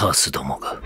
カースどもが。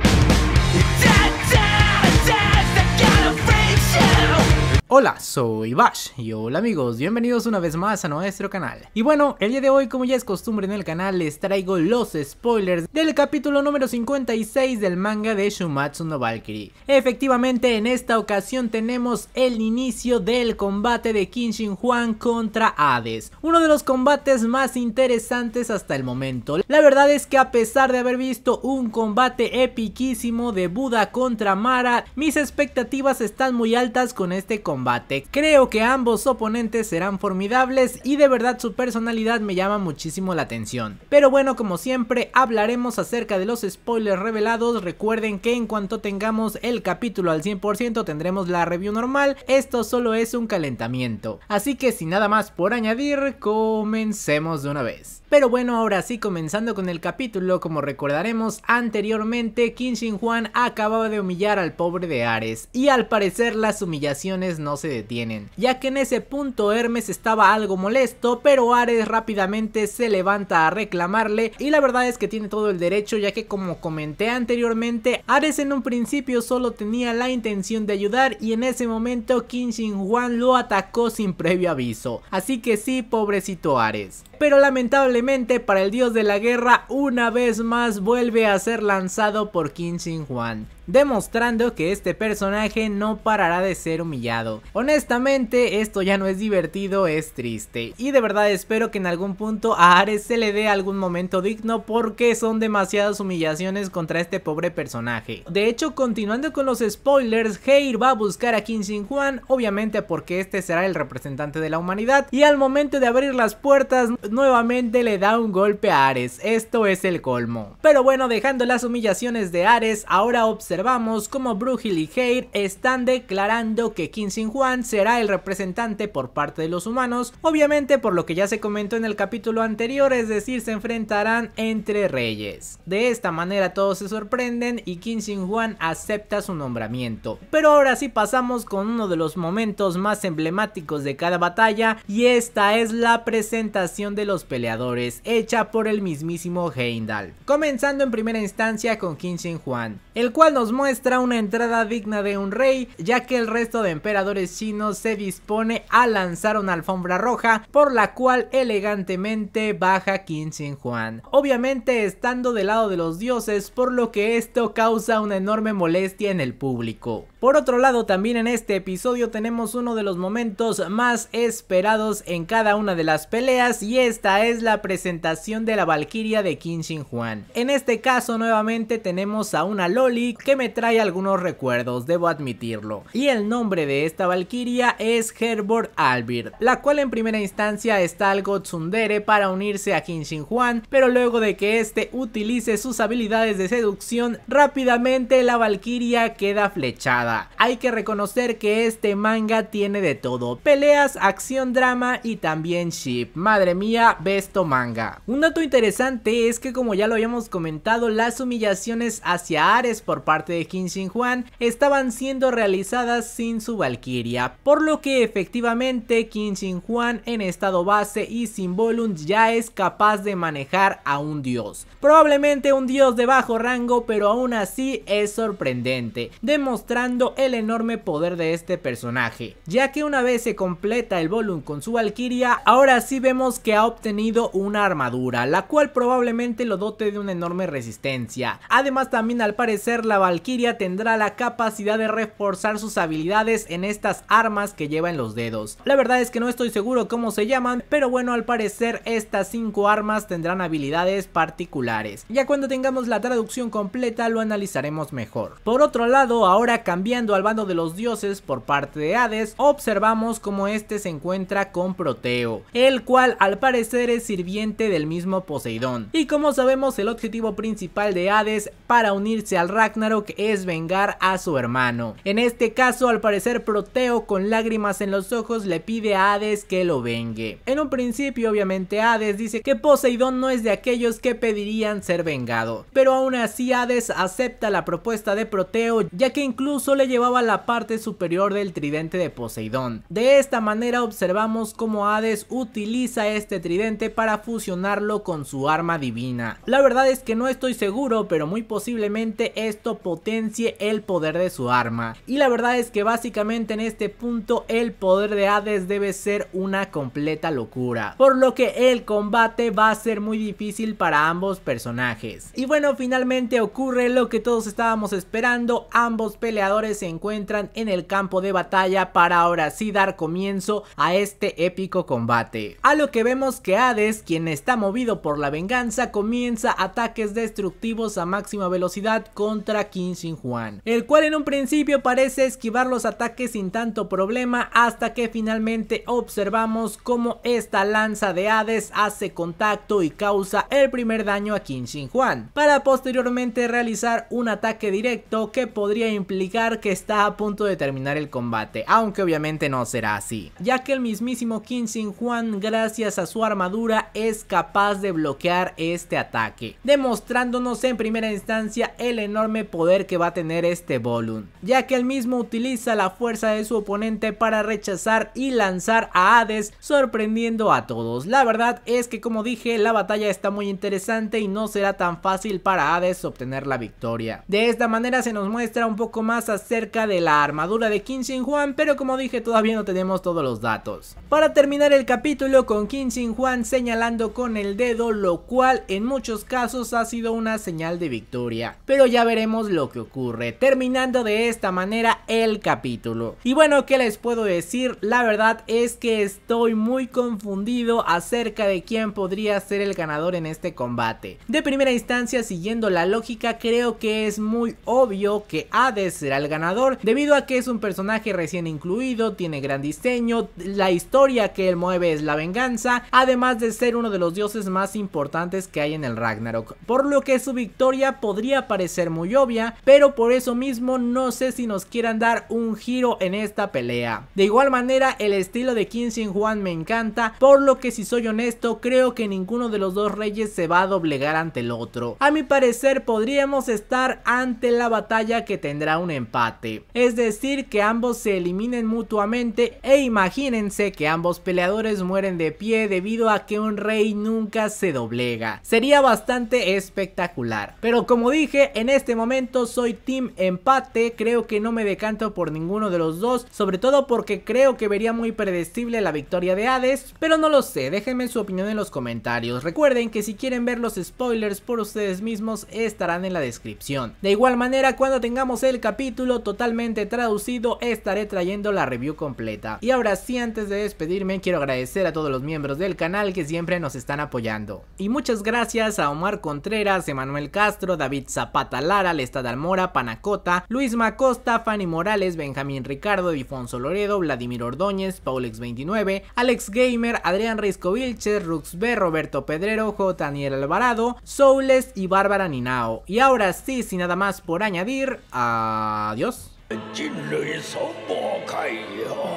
Hola, soy Bash y hola amigos, bienvenidos una vez más a nuestro canal. Y bueno, el día de hoy como ya es costumbre en el canal les traigo los spoilers del capítulo número 56 del manga de Shumatsu no Valkyrie. Efectivamente en esta ocasión tenemos el inicio del combate de Kinshin Juan contra Hades, uno de los combates más interesantes hasta el momento. La verdad es que a pesar de haber visto un combate epiquísimo de Buda contra Mara, mis expectativas están muy altas con este combate combate. Creo que ambos oponentes serán formidables y de verdad su personalidad me llama muchísimo la atención. Pero bueno, como siempre, hablaremos acerca de los spoilers revelados. Recuerden que en cuanto tengamos el capítulo al 100% tendremos la review normal. Esto solo es un calentamiento. Así que sin nada más por añadir, comencemos de una vez. Pero bueno, ahora sí, comenzando con el capítulo, como recordaremos anteriormente, Kim Shin Juan acababa de humillar al pobre de Ares y al parecer las humillaciones no se detienen, ya que en ese punto Hermes estaba algo molesto, pero Ares rápidamente se levanta a reclamarle y la verdad es que tiene todo el derecho ya que como comenté anteriormente, Ares en un principio solo tenía la intención de ayudar y en ese momento Qin Shi Huang lo atacó sin previo aviso, así que sí, pobrecito Ares. Pero lamentablemente para el dios de la guerra una vez más vuelve a ser lanzado por Qin Shi Huang demostrando que este personaje no parará de ser humillado. Honestamente, esto ya no es divertido, es triste. Y de verdad espero que en algún punto a Ares se le dé algún momento digno porque son demasiadas humillaciones contra este pobre personaje. De hecho, continuando con los spoilers, Heir va a buscar a Kim Juan, obviamente porque este será el representante de la humanidad, y al momento de abrir las puertas, nuevamente le da un golpe a Ares. Esto es el colmo. Pero bueno, dejando las humillaciones de Ares, ahora observamos observamos como Brugil y Heir están declarando que kim Sin Juan será el representante por parte de los humanos, obviamente por lo que ya se comentó en el capítulo anterior, es decir, se enfrentarán entre reyes. De esta manera todos se sorprenden y kim Sin Juan acepta su nombramiento. Pero ahora sí pasamos con uno de los momentos más emblemáticos de cada batalla y esta es la presentación de los peleadores, hecha por el mismísimo heindal Comenzando en primera instancia con kim Sin Juan, el cual nos muestra una entrada digna de un rey, ya que el resto de emperadores chinos se dispone a lanzar una alfombra roja, por la cual elegantemente baja Qin xin Juan, Obviamente estando del lado de los dioses, por lo que esto causa una enorme molestia en el público. Por otro lado, también en este episodio tenemos uno de los momentos más esperados en cada una de las peleas y esta es la presentación de la Valquiria de Qin Shin Juan. En este caso nuevamente tenemos a una Loli que me trae algunos recuerdos, debo admitirlo. Y el nombre de esta Valquiria es Herbert Albird, la cual en primera instancia está algo tsundere para unirse a Qin Shin Juan, pero luego de que este utilice sus habilidades de seducción, rápidamente la Valquiria queda flechada hay que reconocer que este manga tiene de todo, peleas, acción, drama y también ship. Madre mía, besto manga. Un dato interesante es que como ya lo habíamos comentado, las humillaciones hacia Ares por parte de Kim Shin Juan estaban siendo realizadas sin su Valkyria, por lo que efectivamente Kim Shin Juan en estado base y sin Volum ya es capaz de manejar a un dios. Probablemente un dios de bajo rango, pero aún así es sorprendente, demostrando el enorme poder de este personaje, ya que una vez se completa el volumen con su Valkyria, ahora sí vemos que ha obtenido una armadura, la cual probablemente lo dote de una enorme resistencia. Además también al parecer la Valkyria tendrá la capacidad de reforzar sus habilidades en estas armas que lleva en los dedos. La verdad es que no estoy seguro cómo se llaman, pero bueno al parecer estas 5 armas tendrán habilidades particulares. Ya cuando tengamos la traducción completa lo analizaremos mejor. Por otro lado ahora cambia al bando de los dioses por parte de Hades, observamos cómo este se encuentra con Proteo, el cual al parecer es sirviente del mismo Poseidón. Y como sabemos, el objetivo principal de Hades para unirse al Ragnarok es vengar a su hermano. En este caso, al parecer, Proteo con lágrimas en los ojos le pide a Hades que lo vengue. En un principio, obviamente, Hades dice que Poseidón no es de aquellos que pedirían ser vengado, pero aún así Hades acepta la propuesta de Proteo, ya que incluso le llevaba la parte superior del tridente de Poseidón. De esta manera observamos cómo Hades utiliza este tridente para fusionarlo con su arma divina. La verdad es que no estoy seguro, pero muy posiblemente esto potencie el poder de su arma. Y la verdad es que básicamente en este punto el poder de Hades debe ser una completa locura. Por lo que el combate va a ser muy difícil para ambos personajes. Y bueno, finalmente ocurre lo que todos estábamos esperando, ambos peleadores se encuentran en el campo de batalla para ahora sí dar comienzo a este épico combate. A lo que vemos que Hades, quien está movido por la venganza, comienza ataques destructivos a máxima velocidad contra Qin Juan. el cual en un principio parece esquivar los ataques sin tanto problema hasta que finalmente observamos cómo esta lanza de Hades hace contacto y causa el primer daño a Qin Juan. para posteriormente realizar un ataque directo que podría implicar que está a punto de terminar el combate, aunque obviamente no será así, ya que el mismísimo King Sin gracias a su armadura es capaz de bloquear este ataque, demostrándonos en primera instancia el enorme poder que va a tener este Volun, ya que el mismo utiliza la fuerza de su oponente para rechazar y lanzar a Hades sorprendiendo a todos. La verdad es que como dije la batalla está muy interesante y no será tan fácil para Hades obtener la victoria. De esta manera se nos muestra un poco más acerca de la armadura de Qin Juan, Juan. pero como dije todavía no tenemos todos los datos. Para terminar el capítulo con Qin Juan Juan señalando con el dedo, lo cual en muchos casos ha sido una señal de victoria, pero ya veremos lo que ocurre, terminando de esta manera el capítulo. Y bueno, ¿qué les puedo decir? La verdad es que estoy muy confundido acerca de quién podría ser el ganador en este combate. De primera instancia, siguiendo la lógica, creo que es muy obvio que Hades será el ganador ganador debido a que es un personaje recién incluido, tiene gran diseño, la historia que él mueve es la venganza, además de ser uno de los dioses más importantes que hay en el Ragnarok, por lo que su victoria podría parecer muy obvia, pero por eso mismo no sé si nos quieran dar un giro en esta pelea. De igual manera, el estilo de Qin Juan juan me encanta, por lo que si soy honesto, creo que ninguno de los dos reyes se va a doblegar ante el otro. A mi parecer, podríamos estar ante la batalla que tendrá un empate. Es decir, que ambos se eliminen mutuamente e imagínense que ambos peleadores mueren de pie debido a que un rey nunca se doblega. Sería bastante espectacular. Pero como dije, en este momento soy team empate, creo que no me decanto por ninguno de los dos, sobre todo porque creo que vería muy predecible la victoria de Hades, pero no lo sé, déjenme su opinión en los comentarios. Recuerden que si quieren ver los spoilers por ustedes mismos estarán en la descripción. De igual manera, cuando tengamos el capítulo totalmente traducido estaré trayendo la review completa. Y ahora sí, antes de despedirme, quiero agradecer a todos los miembros del canal que siempre nos están apoyando. Y muchas gracias a Omar Contreras, Emanuel Castro, David Zapata Lara, Lestad Almora, Panacota, Luis Macosta, Fanny Morales, Benjamín Ricardo, Difonso Loredo, Vladimir Ordóñez, Paulex29, Alex Gamer, Adrián Risco Vilches, Rux B, Roberto Pedrero, J. Daniel Alvarado, Soules y Bárbara Ninao. Y ahora sí, sin nada más por añadir, adiós. y e 人類存亡会よ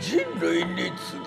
人類に次ぐ